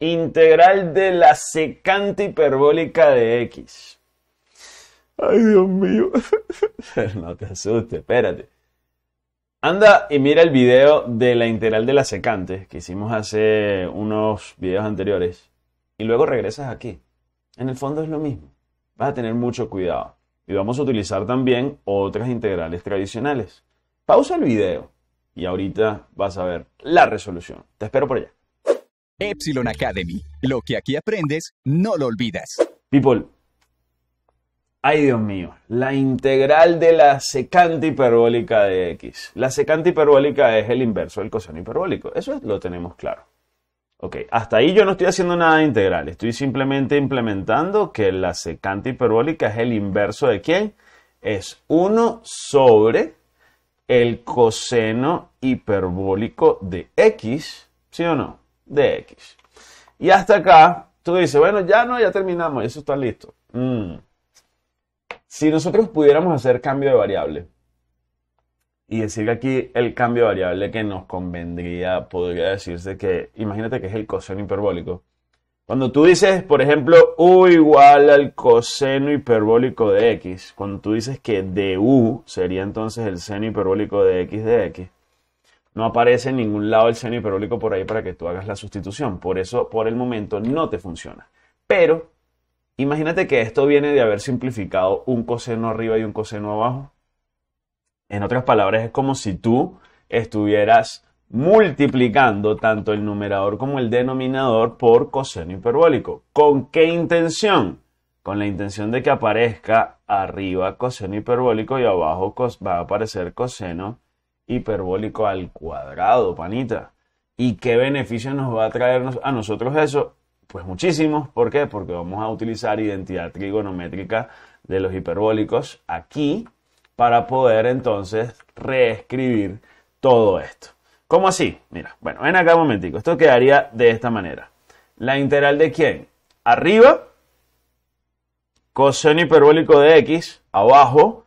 Integral de la secante hiperbólica de x. Ay, Dios mío. no te asustes, espérate. Anda y mira el video de la integral de la secante que hicimos hace unos videos anteriores. Y luego regresas aquí. En el fondo es lo mismo. Vas a tener mucho cuidado. Y vamos a utilizar también otras integrales tradicionales. Pausa el video y ahorita vas a ver la resolución. Te espero por allá. Epsilon Academy. Lo que aquí aprendes, no lo olvidas. People, ay Dios mío, la integral de la secante hiperbólica de X. La secante hiperbólica es el inverso del coseno hiperbólico. Eso lo tenemos claro. Ok, hasta ahí yo no estoy haciendo nada de integral. Estoy simplemente implementando que la secante hiperbólica es el inverso de quién? Es 1 sobre el coseno hiperbólico de X, ¿sí o no? de X. Y hasta acá, tú dices, bueno, ya no, ya terminamos, eso está listo. Mm. Si nosotros pudiéramos hacer cambio de variable y decir que aquí el cambio de variable que nos convendría, podría decirse que, imagínate que es el coseno hiperbólico. Cuando tú dices, por ejemplo, u igual al coseno hiperbólico de x, cuando tú dices que du sería entonces el seno hiperbólico de x de x, no aparece en ningún lado el seno hiperbólico por ahí para que tú hagas la sustitución. Por eso, por el momento, no te funciona. Pero, imagínate que esto viene de haber simplificado un coseno arriba y un coseno abajo. En otras palabras, es como si tú estuvieras multiplicando tanto el numerador como el denominador por coseno hiperbólico. ¿Con qué intención? Con la intención de que aparezca arriba coseno hiperbólico y abajo va a aparecer coseno hiperbólico al cuadrado, panita. ¿Y qué beneficio nos va a traernos a nosotros eso? Pues muchísimos. ¿Por qué? Porque vamos a utilizar identidad trigonométrica de los hiperbólicos aquí para poder entonces reescribir todo esto. ¿Cómo así? Mira, bueno, ven acá un momentico. Esto quedaría de esta manera. ¿La integral de quién? Arriba, coseno hiperbólico de x, abajo,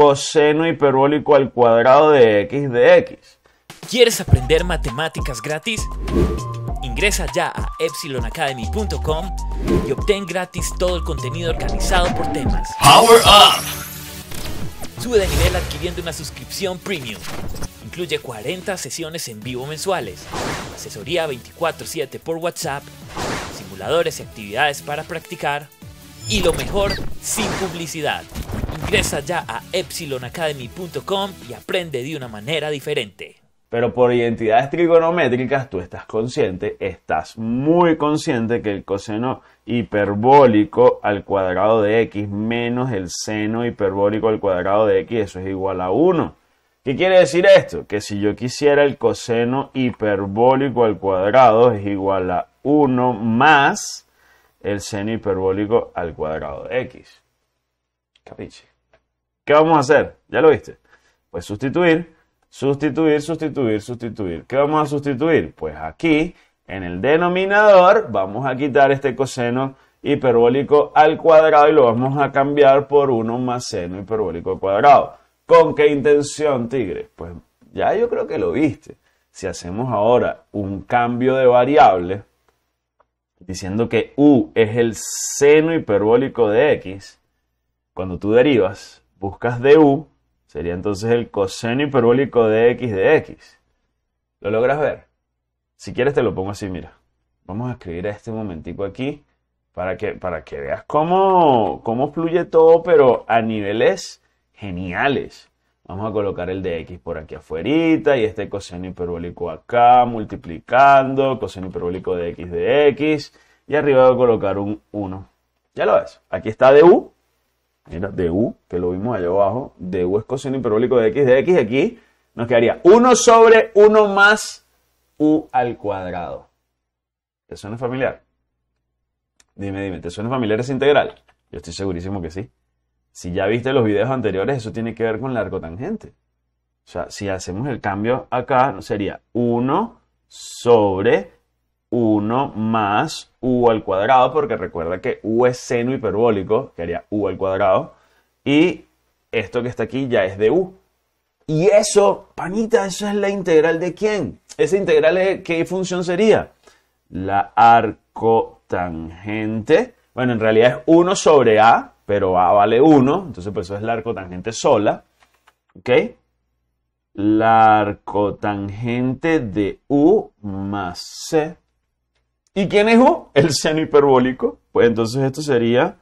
coseno hiperbólico al cuadrado de x de ¿Quieres aprender matemáticas gratis? Ingresa ya a epsilonacademy.com y obtén gratis todo el contenido organizado por temas. Power Up! Sube de nivel adquiriendo una suscripción premium. Incluye 40 sesiones en vivo mensuales, asesoría 24/7 por WhatsApp, simuladores y actividades para practicar y lo mejor sin publicidad. Ingresa ya a epsilonacademy.com y aprende de una manera diferente. Pero por identidades trigonométricas, tú estás consciente, estás muy consciente que el coseno hiperbólico al cuadrado de x menos el seno hiperbólico al cuadrado de x, eso es igual a 1. ¿Qué quiere decir esto? Que si yo quisiera el coseno hiperbólico al cuadrado es igual a 1 más el seno hiperbólico al cuadrado de x. Capiche. ¿Qué vamos a hacer? ¿Ya lo viste? Pues sustituir, sustituir, sustituir, sustituir. ¿Qué vamos a sustituir? Pues aquí, en el denominador, vamos a quitar este coseno hiperbólico al cuadrado y lo vamos a cambiar por 1 más seno hiperbólico al cuadrado. ¿Con qué intención, tigre? Pues ya yo creo que lo viste. Si hacemos ahora un cambio de variable, diciendo que u es el seno hiperbólico de x, cuando tú derivas, buscas du, sería entonces el coseno hiperbólico de x de x. ¿Lo logras ver? Si quieres te lo pongo así, mira. Vamos a escribir a este momentico aquí para que, para que veas cómo, cómo fluye todo, pero a niveles geniales. Vamos a colocar el de x por aquí afuerita y este coseno hiperbólico acá, multiplicando, coseno hiperbólico de x de x. Y arriba voy a colocar un 1. Ya lo ves. Aquí está de u, Mira, de U, que lo vimos allá abajo, de U es coseno hiperbólico de X, de X aquí, nos quedaría 1 sobre 1 más U al cuadrado. ¿Te suena familiar? Dime, dime, ¿te suena familiar esa integral? Yo estoy segurísimo que sí. Si ya viste los videos anteriores, eso tiene que ver con la arcotangente. O sea, si hacemos el cambio acá, sería 1 sobre 1 más u al cuadrado, porque recuerda que u es seno hiperbólico, que haría u al cuadrado, y esto que está aquí ya es de u. Y eso, panita, eso es la integral de quién? Esa integral, es, ¿qué función sería? La arcotangente. Bueno, en realidad es 1 sobre a, pero a vale 1, entonces por pues, eso es la arcotangente sola. ¿Ok? La arcotangente de u más c ¿Y quién es U? El seno hiperbólico. Pues entonces esto sería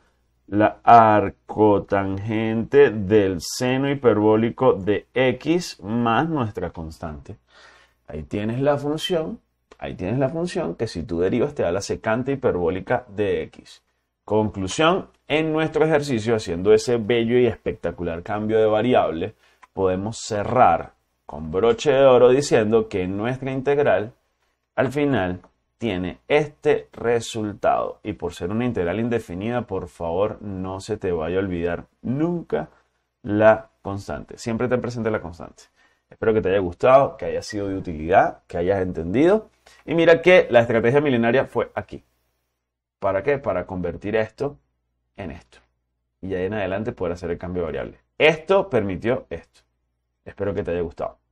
la arcotangente del seno hiperbólico de x más nuestra constante. Ahí tienes la función, ahí tienes la función que si tú derivas te da la secante hiperbólica de x. Conclusión, en nuestro ejercicio, haciendo ese bello y espectacular cambio de variable, podemos cerrar con broche de oro diciendo que nuestra integral al final tiene este resultado. Y por ser una integral indefinida, por favor, no se te vaya a olvidar nunca la constante. Siempre ten presente la constante. Espero que te haya gustado, que haya sido de utilidad, que hayas entendido. Y mira que la estrategia milenaria fue aquí. ¿Para qué? Para convertir esto en esto. Y ahí en adelante poder hacer el cambio variable. Esto permitió esto. Espero que te haya gustado.